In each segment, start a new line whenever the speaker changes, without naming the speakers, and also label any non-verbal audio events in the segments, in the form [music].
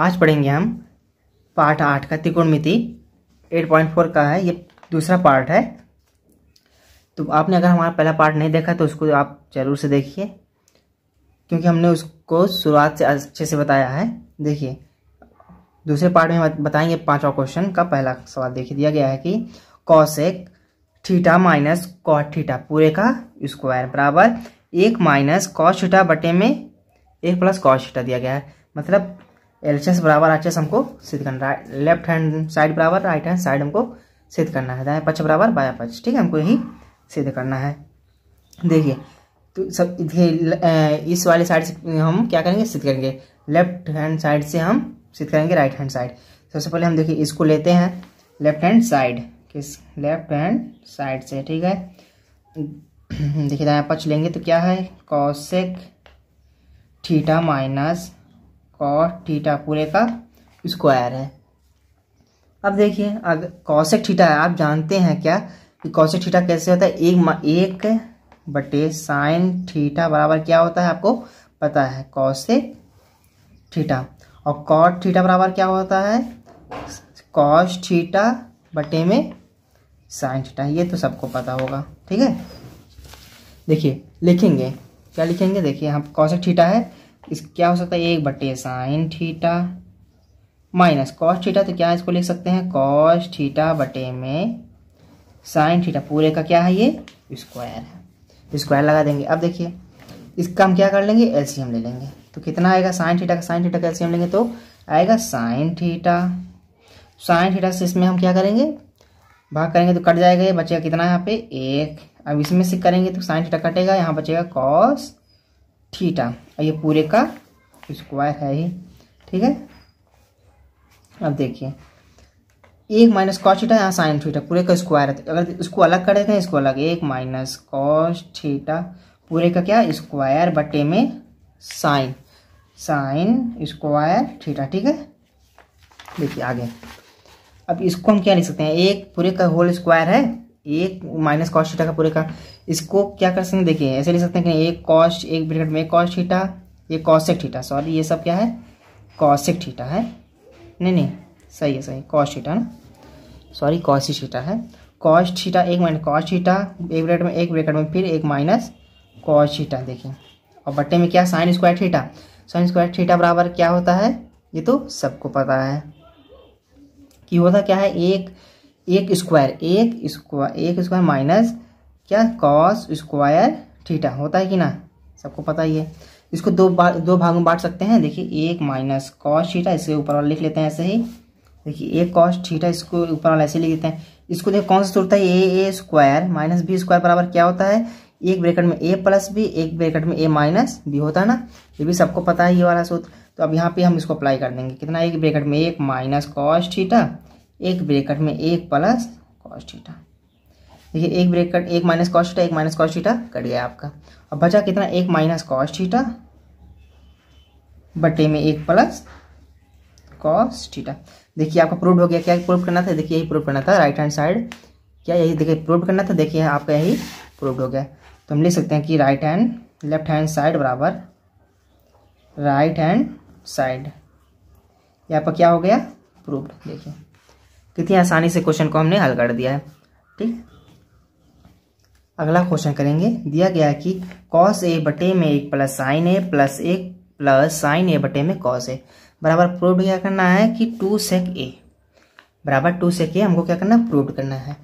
आज पढ़ेंगे हम पार्ट आठ का त्रिकोण मिति एट पॉइंट फोर का है ये दूसरा पार्ट है तो आपने अगर हमारा पहला पार्ट नहीं देखा तो उसको आप जरूर से देखिए क्योंकि हमने उसको शुरुआत से अच्छे से बताया है देखिए दूसरे पार्ट में बताएंगे पांचवा क्वेश्चन का पहला सवाल देखिए दिया गया है कि एक थीटा माइनस कॉट थीटा पूरे का स्क्वायर बराबर एक माइनस कॉस थीटा बटे में एक प्लस कॉस थीटा दिया गया है मतलब एलसीएस बराबर आर हमको सिद्ध करना है लेफ्ट हैंड साइड बराबर राइट हैंड साइड हमको सिद्ध करना है दाएँ पक्ष बराबर बाया पक्ष ठीक है हमको यही सिद्ध करना है देखिए तो सब इस वाले साइड से हम क्या करेंगे सिद्ध करेंगे लेफ्ट हैंड साइड से हम सिद्ध करेंगे राइट हैंड साइड सबसे पहले हम देखिए इसको लेते हैं लेफ्ट हैंड साइड किस लेफ्ट हैंड साइड से ठीक है देखिए दाया पक्ष लेंगे तो क्या है cosec theta minus cos theta पूरे का स्क्वायर है अब देखिए अगर कौशिक ठीठा है आप जानते हैं क्या कि कौशिक ठीठा कैसे होता है एक एक बटे साइन ठीठा बराबर क्या होता है आपको पता है कौशिक ठीठा और कॉट ठीठा बराबर क्या होता है कॉश ठीठा बटे में साइन ठीठा ये तो सबको पता होगा ठीक है देखिए लिखेंगे क्या लिखेंगे देखिए हम कौशिक ठीठा है इस क्या हो सकता है एक बटे sine theta minus cos theta तो क्या इसको लिख सकते हैं कॉस थीटा बटे में साइन थीटा पूरे का क्या है ये स्क्वायर है स्क्वायर लगा देंगे अब देखिए इसका हम क्या कर लेंगे एलसीएम ले लेंगे तो कितना आएगा साइन थीटा का साइन थीटा का एलसीएम लेंगे तो आएगा साइन थीटा साइन थीटा से इसमें हम क्या करेंगे भाग करेंगे तो कट जाएगा ये बचेगा कितना यहाँ पे एक अब इसमें से करेंगे तो साइन थीटा कटेगा यहाँ बचेगा कॉस थीटा और ये पूरे का स्क्वायर है ही ठीक है अब देखिए एक माइनस कॉस थीटा यहाँ साइन थीटा पूरे का स्क्वायर है अगर इसको अलग कर देते हैं तो इसको अलग एक माइनस कॉस थीटा पूरे का क्या स्क्वायर बटे में साइन साइन स्क्वायर थीटा ठीक है देखिए आगे अब इसको हम क्या लिख सकते हैं एक पूरे का होल स्क्वायर है एक माइनस कॉस थीटा का पूरे का इसको क्या कर सकते हैं देखिए ऐसे ले सकते हैं कि एक कॉस्ट एक ब्रिकेट में कॉस्ट थीटा ये कॉशिक थीटा सॉरी ये सब क्या है कॉशिक ठीटा है नहीं नहीं सही है सही कॉस्ट थीटा ना सॉरी कॉशिक थीटा है कॉस्ट ठीटा एक माइनस कॉस्ट थीटा एक ब्रिकेट में एक ब्रिकेट में फिर एक माइनस कॉस्ट थीटा देखिए और बट्टे में क्या sine square theta sine square theta बराबर क्या होता है ये तो सबको पता है कि होता क्या है एक एक स्क्वायर एक स्क्वायर एक स्क्वायर माइनस क्या कॉस स्क्वायर थीटा होता है कि ना सबको पता ही है इसको दो बार दो भाग में बांट सकते हैं देखिए एक माइनस कॉस थीटा इसके ऊपर वाला लिख लेते हैं ऐसे ही देखिए एक कॉस थीटा इसको ऊपर वाला ऐसे लिख देते हैं इसको देखिए कौन सा सूत्र है A A square minus B square बराबर क्या होता है एक ब्रैकेट में ए प्लस बी एक ब्रैकेट में ए माइनस बी होता है ना ये भी सबको पता है ये वाला सूत्र तो अब यहाँ पे हम इसको अप्लाई कर देंगे कितना एक ब्रैकेट में एक माइनस कॉस थीटा एक ब्रैकेट में एक प्लस कॉस थीटा देखिए एक ब्रेक कट एक माइनस कॉस्ट एक माइनस कॉस्ट थीटा कट गया आपका अब बचा कितना एक माइनस कॉस्ट थीटा बटे में एक प्लस कॉस थीटा देखिए आपका प्रूव हो गया क्या प्रूव करना था देखिए यही प्रूव करना था राइट हैंड साइड क्या यही देखिए प्रूव करना था देखिए आपका यही प्रूव हो गया तो हम लिख सकते हैं कि right hand left hand side बराबर राइट हैंड साइड यहाँ पर क्या हो गया प्रूव देखिए कितनी आसानी से क्वेश्चन को हमने हल कर दिया है ठीक अगला क्वेश्चन करेंगे दिया गया कि कॉस ए बटे में एक प्लस साइन ए प्लस एक प्लस साइन ए बटे में कॉस ए बराबर प्रूव क्या करना है कि टू सेक ए बराबर टू सेक ए हमको क्या करना है प्रूव करना है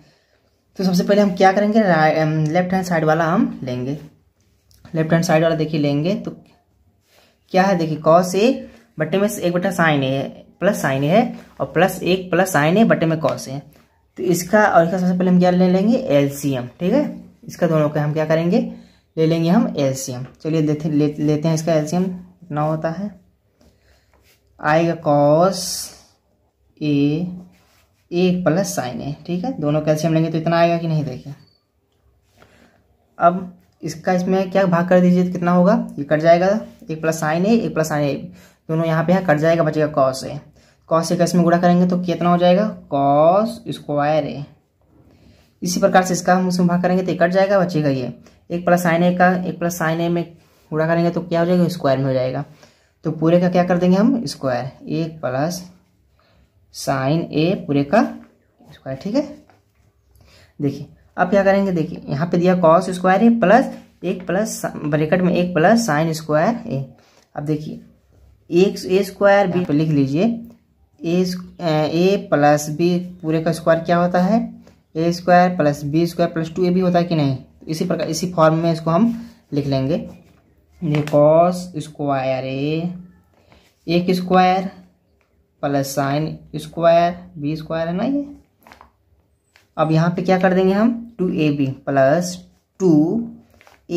तो सबसे पहले हम क्या करेंगे लेफ्ट हैंड साइड वाला हम लेंगे लेफ्ट हैंड साइड वाला देखिए लेंगे तो क्या है देखिए कॉस ए बटे में एक बटा sine A plus sine A है और प्लस एक प्लस साइन ए बटे में कॉस ए तो इसका और इसका सबसे पहले हम क्या ले लेंगे एलसीएम ठीक है इसका दोनों का हम क्या करेंगे ले लेंगे हम एल्सियम चलिए लेते ले, लेते हैं इसका एल्शियम कितना होता है आएगा cos A A plus sine A ठीक है दोनों कैल्शियम लेंगे तो इतना आएगा कि नहीं देखिए अब इसका इसमें क्या भाग कर दीजिए तो कितना होगा ये कट जाएगा एक प्लस साइन ए एक प्लस साइन ए दोनों यहाँ पे है कट जाएगा बचेगा कॉस ए कॉस ए का इसमें गुड़ा करेंगे तो कितना हो जाएगा कॉस स्क्वायर ए इसी प्रकार से इसका हम उसमें भाग करेंगे तो कट जाएगा बचेगा ये एक प्लस साइन ए का एक प्लस साइन ए में पूरा करेंगे तो क्या हो जाएगा स्क्वायर में हो जाएगा तो पूरे का क्या कर देंगे हम स्क्वायर एक प्लस साइन ए पूरे का स्क्वायर ठीक है देखिए अब क्या करेंगे देखिए यहाँ पे दिया कॉस स्क्वायर ए प्लस एक प्लस ब्रेकेट में एक प्लस साइन स्क्वायर ए अब देखिए एक ए स्क्वायर बी लिख लीजिए ए ए प्लस बी पूरे का स्क्वायर क्या होता है A square plus B square plus two A B होता है कि नहीं तो इसी प्रकार इसी फॉर्म में इसको हम लिख लेंगे कॉस स्क्वायर ए एक square plus sine square B square है ना ये अब यहाँ पे क्या कर देंगे हम two A B plus two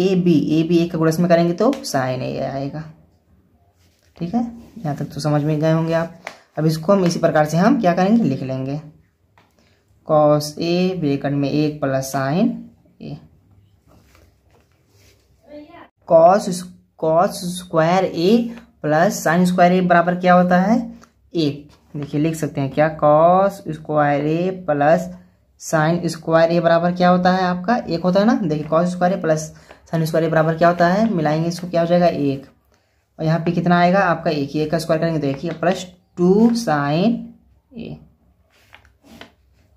A B A B A का गुणस में करेंगे तो साइन ए आएगा ठीक है यहाँ तक तो समझ में गए होंगे आप अब इसको हम इसी प्रकार से हम क्या करेंगे लिख लेंगे कॉस ए ब्रेकट में एक plus sine A cos cos square A plus sine square A बराबर क्या होता है एक देखिए लिख सकते हैं क्या cos square A plus sine square A बराबर क्या होता है आपका एक होता है ना देखिए cos square A plus sine square A बराबर क्या होता है मिलाएंगे इसको क्या हो जाएगा एक और यहाँ पे कितना आएगा आपका एक ही एक का स्क्वायर करेंगे तो एक ही प्लस टू साइन ए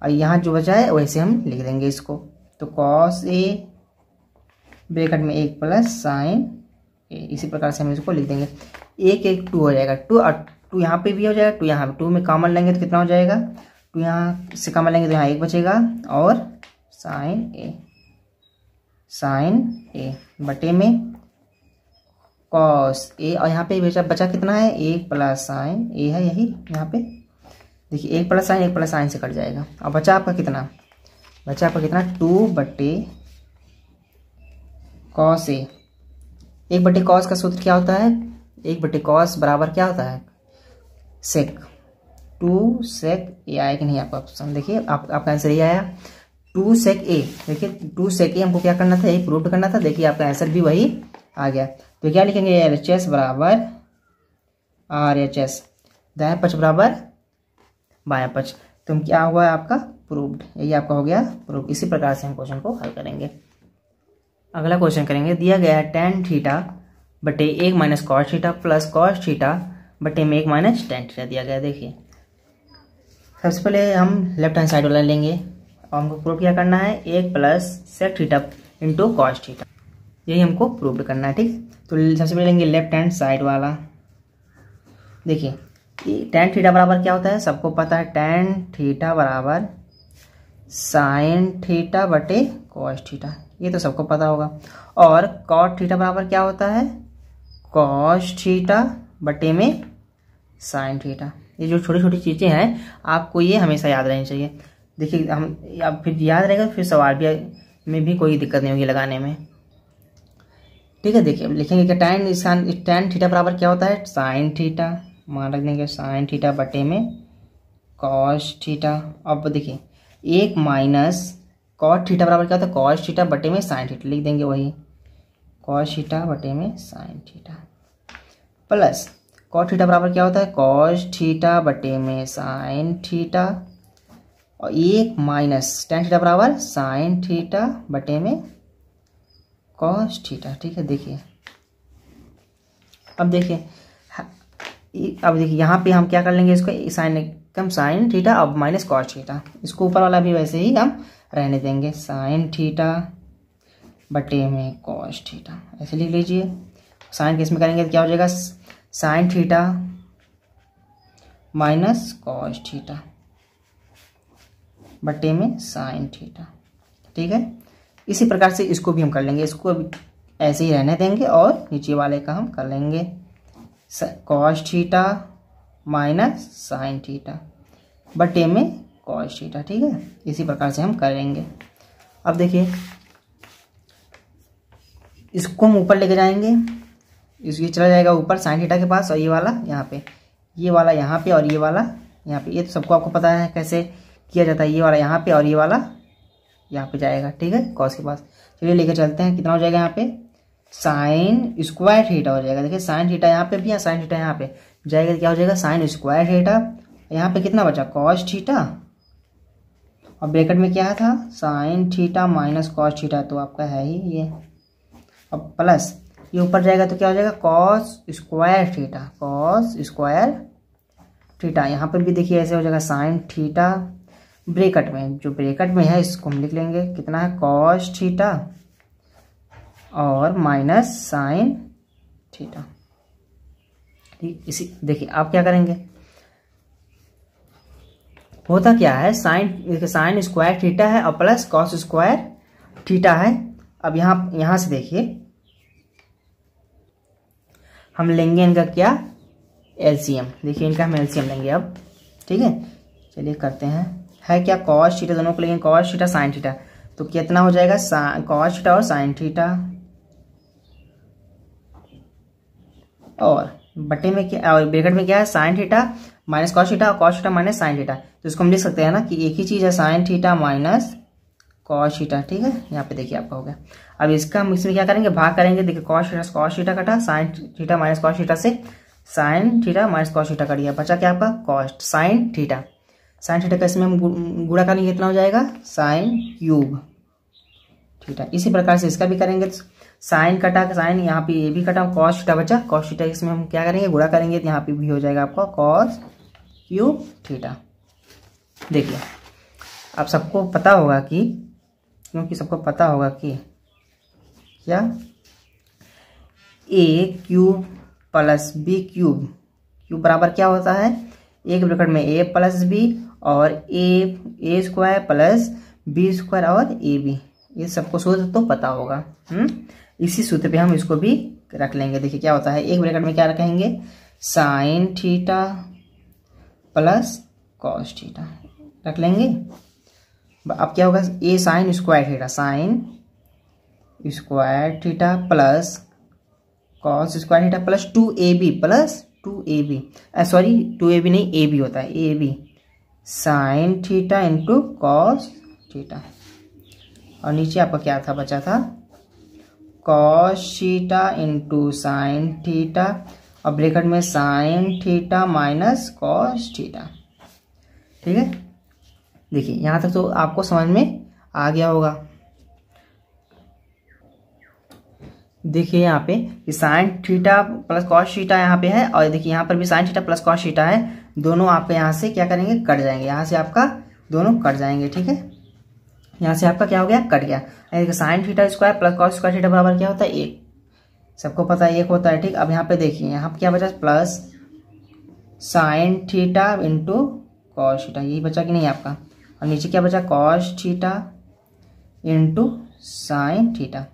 और यहाँ जो बचा है वैसे हम लिख देंगे इसको तो कॉस ए ब्रेकट में एक प्लस साइन ए इसी प्रकार से हम इसको लिख देंगे एक एक टू हो जाएगा टू और टू यहाँ पे भी हो जाएगा टू यहाँ पे टू में कामन लेंगे तो कितना हो जाएगा टू यहाँ से कामन लेंगे तो यहाँ एक बचेगा और साइन ए साइन ए बटे में कॉस ए और यहाँ पे बचा कितना है एक प्लस साइन ए है यही यहाँ पे देखिए एक प्लस साइन एक प्लस साइन से कट जाएगा और बचा आपका कितना बचा आपका कितना टू बटे कॉस ए एक बटे कॉस का सूत्र क्या होता है एक बटे कॉस बराबर क्या होता है सेक टू सेक ए आया कि नहीं आपका ऑप्शन देखिए आप, आपका आंसर ये आया टू सेक ए देखिए टू सेक ए हमको क्या करना था यही प्रूव करना था देखिए आपका आंसर भी वही आ गया तो क्या लिखेंगे एल एच एस बराबर आर एच एस दया पक्ष बराबर बाया पक्ष तो क्या हुआ है आपका प्रूव्ड यही आपका हो गया प्रूव इसी प्रकार से हम क्वेश्चन को हल करेंगे अगला क्वेश्चन करेंगे दिया गया है टेन थीटा बटे एक minus cos theta plus cos theta बटे में एक माइनस टेन थीटा दिया गया देखिए सबसे पहले हम लेफ्ट हैंड साइड वाला लेंगे और हमको प्रूव क्या करना है एक plus sec theta into cos theta यही हमको प्रूव करना है ठीक तो सबसे पहले लेंगे लेफ्ट हैंड साइड वाला देखिए कि टेन थीटा बराबर क्या होता है सबको पता है टेन थीटा बराबर साइन थीटा बटे कॉस थीटा ये तो सबको पता होगा और कॉट थीटा बराबर क्या होता है कॉस थीटा बटे में साइन थीटा ये जो छोटी छोटी चीज़ें हैं आपको ये हमेशा याद रहनी चाहिए देखिए हम अब फिर याद रहेगा फिर सवाल भी में भी कोई दिक्कत नहीं होगी लगाने में ठीक है देखिए लिखेंगे कि टेन टेन थीटा बराबर क्या होता है साइन थीटा मान रख देंगे साइन थीटा बटे में कॉस थीटा अब देखिए एक माइनस कॉस थीटा बराबर क्या होता है कॉस थीटा बटे में साइन थीटा लिख देंगे वही कॉस थीटा बटे में sine theta plus cos theta बराबर क्या होता है कॉस थीटा बटे में साइन थीटा और एक माइनस टेन थीटा बराबर साइन थीटा बटे में कॉस थीटा ठीक है देखिए अब देखिए अब देखिए यहाँ पे हम क्या कर लेंगे इसको साइन कम साइन ठीटा अब माइनस कॉस ठीठा इसको ऊपर वाला भी वैसे ही हम रहने देंगे साइन ठीठा बटे में कॉस ठीटा ऐसे लिख लीजिए साइन किस में करेंगे तो क्या हो जाएगा sine theta minus cos theta बटे में साइन ठीठा ठीक है इसी प्रकार से इसको भी हम कर लेंगे इसको ऐसे ही रहने देंगे और नीचे वाले का हम कर लेंगे cos theta minus sine theta बटे में कॉस्ट थीटा ठीक है इसी प्रकार से हम करेंगे अब देखिए इसको हम ऊपर लेके जाएंगे ये चला जाएगा ऊपर साइन थीटा के पास और ये वाला यहाँ पे ये वाला यहाँ पे और ये वाला यहाँ पे ये तो सबको आपको पता है कैसे किया जाता है ये वाला यहाँ पे और ये वाला यहाँ पे जाएगा ठीक है कॉस के पास चलिए लेके चलते हैं कितना हो जाएगा यहाँ पे साइन स्क्वायर थीटा हो जाएगा देखिए साइन थीटा यहाँ पे भी है साइन थीटा यहाँ पे जाएगा तो क्या हो जाएगा साइन स्क्वायर थीटा यहाँ पे कितना बचा कॉस थीटा और ब्रैकेट में क्या था sine theta minus cos theta तो आपका है ही ये अब प्लस ये ऊपर जाएगा तो क्या हो जाएगा cos square theta cos square theta यहाँ पर भी देखिए ऐसे हो जाएगा साइन थीटा ब्रेकट में जो ब्रेकट में है इसको हम लिख लेंगे कितना है कॉस थीटा और माइनस साइन थीटा ठीक इसी देखिए आप क्या करेंगे होता क्या है साइन साइन स्क्वायर थीटा है और प्लस कॉस स्क्वायर थीटा है अब यहां यहां से देखिए हम लेंगे इनका क्या एलसीएम देखिए इनका हम एलसीएम लेंगे अब ठीक है चलिए करते हैं है क्या कॉस थीटा दोनों को लेंगे कॉस थीटा साइन थीटा तो कितना हो जाएगा कॉस थीटा और साइन थीटा और बटे में क्या और ब्रेकेट में क्या है sine theta minus cos theta और cos theta minus sine theta तो इसको हम लिख सकते हैं ना कि एक ही चीज़ है sine theta minus cos theta ठीक है यहाँ पे देखिए आपका हो गया अब इसका हम इसमें क्या करेंगे भाग करेंगे देखिए कॉस थीटा कॉस थीटा कटा sine theta minus cos theta से sine theta minus cos theta कट गया बचा क्या आपका cos sine theta sine theta का इसमें हम गुड़ा करेंगे कितना हो जाएगा साइन क्यूब थीटा इसी प्रकार से इसका भी करेंगे तो साइन कटा साइन यहाँ पे ये भी कटा कॉस थीटा बचा कॉस थीटा इसमें हम क्या करेंगे गुड़ा करेंगे तो यहाँ पे भी हो जाएगा आपका कॉस क्यू थीटा देखिए आप सबको पता होगा कि क्योंकि सबको पता होगा कि क्या A cube plus B cube cube बराबर क्या होता है एक ब्रैकेट में ए प्लस बी और A A square plus B square और ए बी ये सबको सोच तो पता होगा हम्म इसी सूत्र पे हम इसको भी रख लेंगे देखिए क्या होता है एक ब्रैकेट में क्या रखेंगे sine theta plus cos theta रख लेंगे अब क्या होगा A sine square theta sine square theta plus cos square theta plus two A B plus two A B sorry two A B नहीं ए बी होता है A B sine theta into cos theta और नीचे आपका क्या था बचा था cos theta into sine theta और ब्रेकेट में sine theta minus cos theta ठीक है देखिए यहाँ तक तो आपको समझ में आ गया होगा देखिए यहाँ पे कि sine theta plus cos theta यहाँ पे है और देखिए यहाँ पर भी sine theta plus cos theta है दोनों आपके यहाँ से क्या करेंगे कट जाएंगे यहाँ से आपका दोनों कट जाएंगे ठीक है यहाँ से आपका क्या हो गया कट गया sine theta square plus cos square theta बराबर क्या होता है एक सबको पता है एक होता है ठीक अब यहाँ पे देखिए यहाँ क्या बचा plus sine theta into cos theta यही बचा कि नहीं आपका और नीचे क्या बचा cos theta into sine theta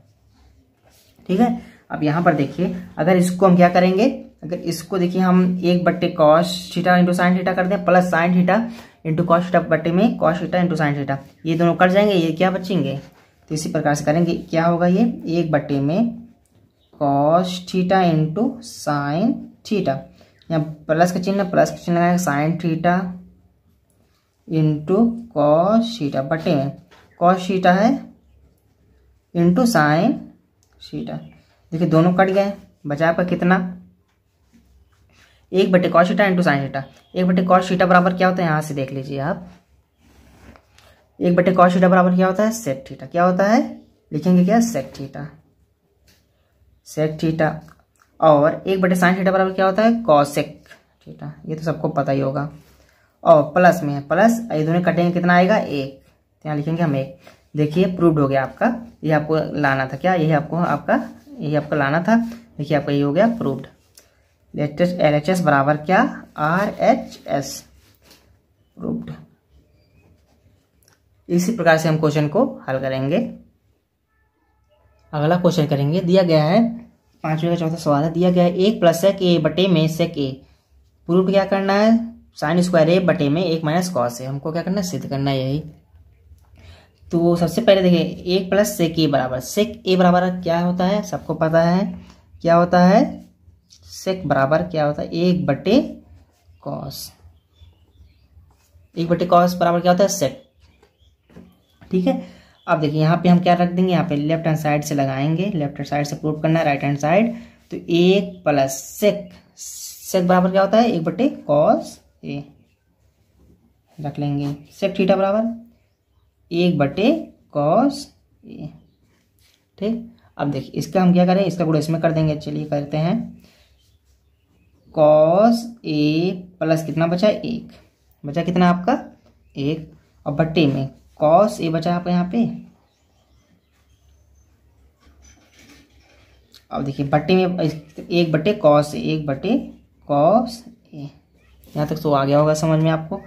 ठीक है अब यहाँ पर देखिए अगर इसको हम क्या करेंगे अगर इसको देखिए हम एक बट्टे cos theta into sine theta कर दें plus sine theta into theta बटे में थीटा इंटू साइन थीटा ये दोनों कट जाएंगे ये क्या बचेंगे तो इसी प्रकार से करेंगे क्या होगा ये एक बटे में cos theta into sine theta यहाँ प्लस का चिन्ह प्लस का चिन्ह लगाएंगे sine theta into cos theta बटे में कॉस थीटा है इंटू साइन थीटा देखिए दोनों कट गए बचा आपका कितना एक बटे कॉस सीटा इंटू साइन सीटा एक बटे कॉस सीटा बराबर क्या होता है यहाँ से देख लीजिए आप एक बटे कॉस सीटा बराबर क्या होता है सेट थीटा क्या होता है लिखेंगे क्या सेट थीटा सेक थीटा और एक बटे साइन सीटा बराबर क्या होता है कॉसेक थीटा ये तो सबको पता ही होगा और प्लस में है प्लस ये दोनों कटेंगे कितना आएगा एक तो यहाँ लिखेंगे हम एक देखिए प्रूव्ड हो गया आपका ये आपको लाना था क्या यही आपको आपका यही आपको लाना था देखिए आपका ये हो गया proved latest L H S बराबर क्या आर एच एस प्रूफ इसी प्रकार से हम क्वेश्चन को हल करेंगे अगला क्वेश्चन करेंगे दिया गया है पांचवें का चौथा सवाल है दिया गया है एक प्लस सेक ए बटे में सेक ए प्रूफ क्या करना है साइन स्क्वायर ए बटे में एक माइनस कॉस है हमको क्या करना है सिद्ध करना है यही तो सबसे पहले देखिए एक प्लस सेक ए बराबर सेक ए बराबर क्या होता है सबको पता है क्या होता है सेक बराबर क्या होता है एक बटे कॉस एक बटे कॉस बराबर क्या होता है सेक ठीक है अब देखिए यहाँ पे हम क्या रख देंगे यहाँ पे लेफ्ट हैंड साइड से लगाएंगे लेफ्ट हैंड साइड से प्रूव करना है राइट हैंड साइड तो एक प्लस सेक सेक बराबर क्या होता है एक बटे कॉस ए रख लेंगे सेक थीटा बराबर एक बटे कॉस ए ठीक अब देखिए इसका हम क्या करें इसका गुड़ा इसमें कर देंगे चलिए करते हैं कॉस ए प्लस कितना बचा एक बचा कितना आपका एक और बट्टे में कॉस ए बचा आपका यहाँ पे अब देखिए बट्टे में एक बटे कॉस ए एक बटे कॉस ए यहाँ तक तो आ गया होगा समझ में आपको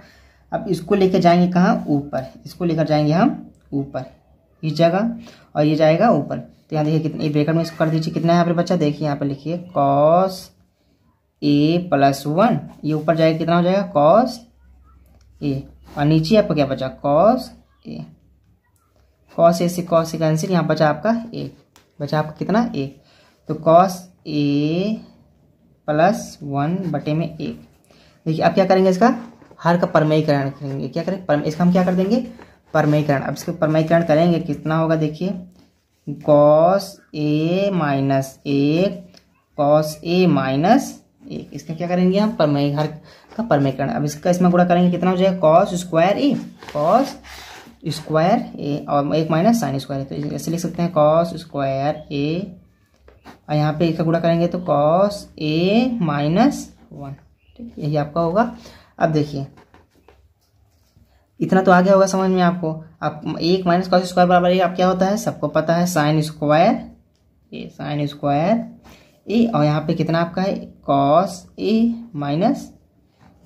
अब इसको लेकर जाएंगे कहाँ ऊपर इसको लेकर जाएंगे हम ऊपर इस जगह और ये जाएगा ऊपर तो यहाँ देखिए कितना ब्रेकर में इसको कर दीजिए कितना यहाँ पर बच्चा देखिए यहाँ पर लिखिए कॉस ए प्लस वन ये ऊपर जाएगा कितना हो जाएगा कॉस ए और नीचे आपका क्या बचा कॉस ए कॉस ए से कॉस ए आंसर यहाँ बचा आपका ए बचा आपका कितना ए तो कॉस ए प्लस वन बटे में एक देखिए अब क्या करेंगे इसका हर का परमयीकरण करेंगे क्या करें परम इसका हम क्या कर देंगे परमयीकरण अब इसका परमयीकरण करेंगे कितना होगा देखिए कॉस ए माइनस एक कॉस ए माइनस एक इसका क्या करेंगे हम परमय हर का परमयकरण अब इसका इसमें गुणा करेंगे कितना हो जाएगा cos square A cos square A और एक माइनस साइन स्क्वायर तो ऐसे लिख सकते हैं कॉस स्क्वायर ए और यहाँ पे इसका गुणा करेंगे तो कॉस ए माइनस वन ठीक यही आपका होगा अब देखिए इतना तो आ गया होगा समझ में आपको आप एक माइनस कॉस स्क्वायर बराबर ये आप क्या होता है सबको पता है sine square A sine square A और यहाँ पे कितना आपका है कॉस ए माइनस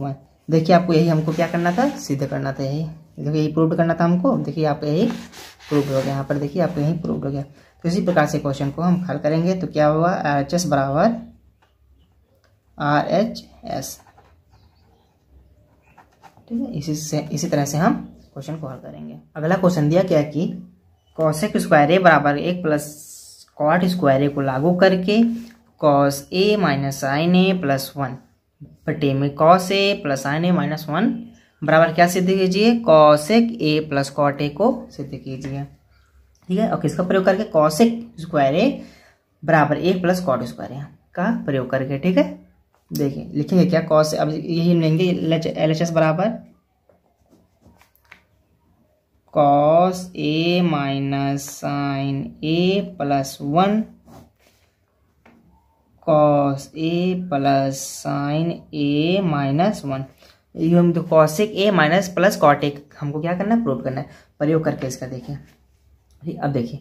वन देखिए आपको यही हमको क्या करना था सिद्ध करना था यही देखिए यही प्रूव करना था हमको देखिए आपको यही प्रूव हो गया यहाँ पर देखिए आपको यही प्रूव हो गया तो इसी प्रकार से क्वेश्चन को हम हल करेंगे तो क्या हुआ आर एच एस बराबर आर एच एस ठीक है इसी से इसी तरह से हम क्वेश्चन को हल करेंगे अगला क्वेश्चन दिया क्या कि कौशिक स्क्वायर ए बराबर एक प्लस कॉट स्क्वायर ए को लागू करके कॉस ए माइनस आइन ए प्लस वन बटे में कॉस ए प्लस आइन ए माइनस वन बराबर क्या सिद्ध कीजिए cosec A plus cot A को सिद्ध कीजिए ठीक है और किसका प्रयोग करके कॉसेक स्क्वायर ए बराबर A plus cot square A का प्रयोग करके ठीक है देखिए लिखेंगे क्या कॉस अब यही लेंगे एल एच एस बराबर cos A minus sine A plus one cos A plus sine A minus one ये हम तो cosec A minus plus cot हमको क्या करना है प्रूव करना है प्रयोग करके इसका देखिए अब देखिए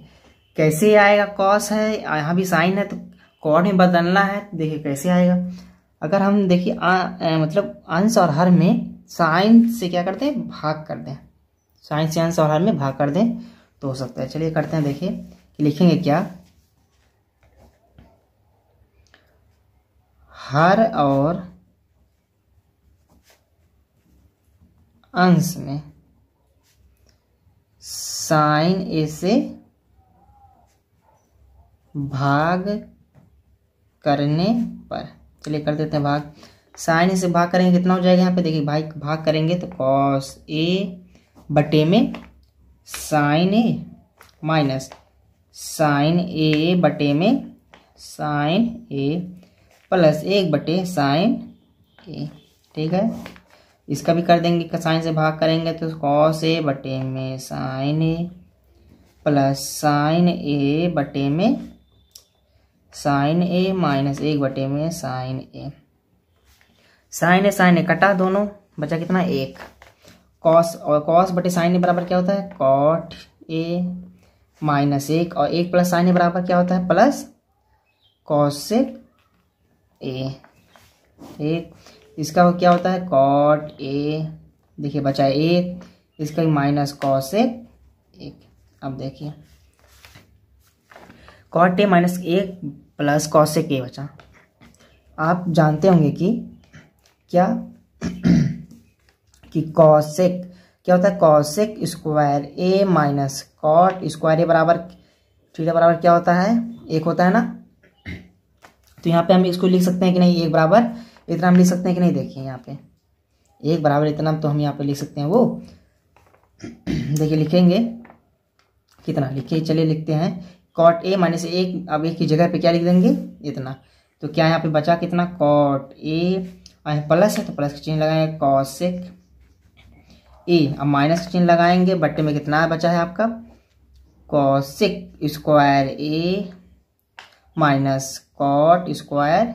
कैसे आएगा कॉस है यहाँ भी साइन है तो कॉट में बदलना है तो देखिए कैसे आएगा अगर हम देखिए मतलब अंश और हर में साइन से क्या करते हैं भाग कर दें साइन से अंश और हर में भाग कर दें तो हो सकता है चलिए करते हैं देखिए लिखेंगे क्या हर और अंश में साइन ए से भाग करने पर चलिए कर देते हैं भाग साइन ए से भाग करेंगे कितना हो जाएगा यहाँ पे देखिए भाई भाग करेंगे तो कॉस ए बटे में sine A minus sine A बटे में साइन ए प्लस एक बटे साइन ए ठीक है इसका भी कर देंगे साइन से भाग करेंगे तो कॉस ए बटे में sine A plus sine A बटे में साइन ए माइनस एक बटे में sine A sine A sine A कटा दोनों बचा कितना एक कॉस और कॉस बटे साइन ए बराबर क्या होता है कॉट ए माइनस एक और एक प्लस साइन ए बराबर क्या होता है प्लस कॉस से ए ठीक इसका क्या होता है कॉट ए देखिए बचा ए इसका माइनस कॉस ए एक अब देखिए cot A minus A plus cos A के बचा आप जानते होंगे कि क्या [clears throat] कि कॉसेक क्या होता है cosec square A minus cot square A बराबर थीटा बराबर क्या होता है एक होता है ना तो यहाँ पे हम इसको लिख सकते हैं कि नहीं एक बराबर इतना हम लिख सकते हैं कि नहीं देखिए यहाँ पे एक बराबर इतना तो हम यहाँ पे लिख सकते हैं वो [clears throat] देखिए लिखेंगे कितना लिखिए चलिए लिखते हैं कॉट ए माइनस एक अब एक की जगह पे क्या लिख देंगे इतना तो क्या यहाँ पे बचा कितना कॉट ए प्लस है तो प्लस का चिन्ह लगाएंगे कॉसिक ए अब माइनस का चिन्ह लगाएंगे बट्टे में कितना बचा है आपका cosec square A minus cot square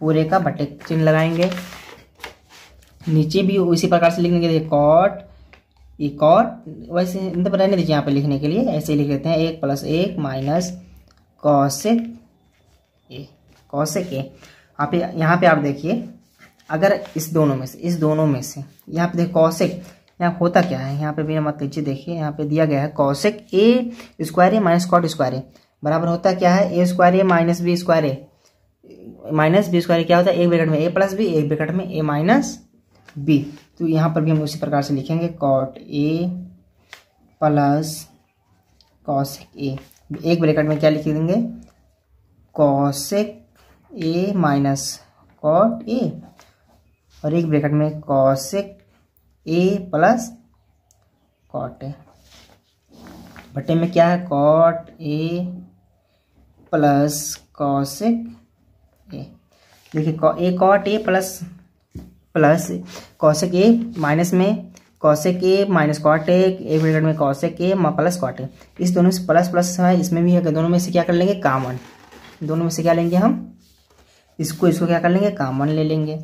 पूरे का बटे चिन्ह लगाएंगे नीचे भी उसी प्रकार से के लिए कॉट ई कॉट वैसे इंतजार नहीं दीजिए यहाँ पे लिखने के लिए ऐसे लिख लेते हैं एक प्लस एक minus cosec A cosec A आप यहाँ पे आप देखिए अगर इस दोनों में से इस दोनों में से यहाँ पे देखिए कौशिक यहाँ होता क्या है यहाँ पे भी मत लीजिए देखिए यहाँ पे दिया गया है cosec A square A minus cot square A बराबर होता क्या है A square A minus B square A minus B square क्या होता है एक ब्रेकेट में ए प्लस बी एक ब्रेकेट में ए माइनस बी तो यहाँ पर भी हम उसी प्रकार से लिखेंगे cot A plus cosec A एक ब्रेकेट में क्या लिख देंगे cosec A minus cot A और एक ब्रेकेट में cosec A plus cot A बटे में क्या है cot A plus cosec A देखिए A cot A plus plus cosec A minus में cosec A minus cot A एक ब्रैकेट में cosec A plus cot A इस दोनों से प्लस प्लस है इसमें भी है दोनों में से क्या कर लेंगे कामन दोनों में से क्या लेंगे हम इसको इसको क्या कर लेंगे कामन ले लेंगे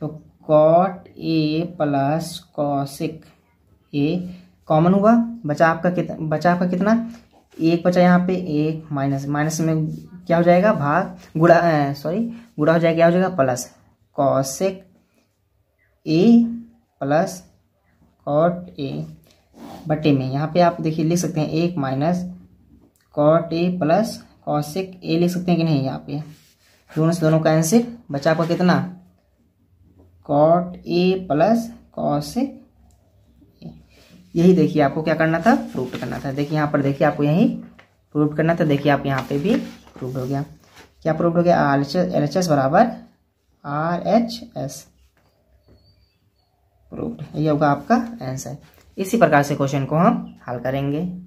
तो cot A plus cosec A common हुआ बचा आपका कितना बचा आपका कितना एक बचा यहाँ पे एक माइनस माइनस में क्या हो जाएगा भाग गुड़ा सॉरी गुड़ा हो जाएगा क्या हो जाएगा plus cosec A plus cot A बटे में यहाँ पे आप देखिए लिख सकते हैं एक minus cot A plus cosec A लिख सकते हैं कि नहीं यहाँ पे दोनों से दोनों का आंसर बचा आपका कितना कॉट ए प्लस कॉशिक यही देखिए आपको क्या करना था प्रूफ करना था देखिए यहाँ पर देखिए आपको यही प्रूफ करना था देखिए आप यहाँ पे भी प्रूफ हो गया क्या प्रूफ हो गया R H L H S बराबर आर एच एस प्रूफ ये होगा आपका आंसर इसी प्रकार से क्वेश्चन को हम हल करेंगे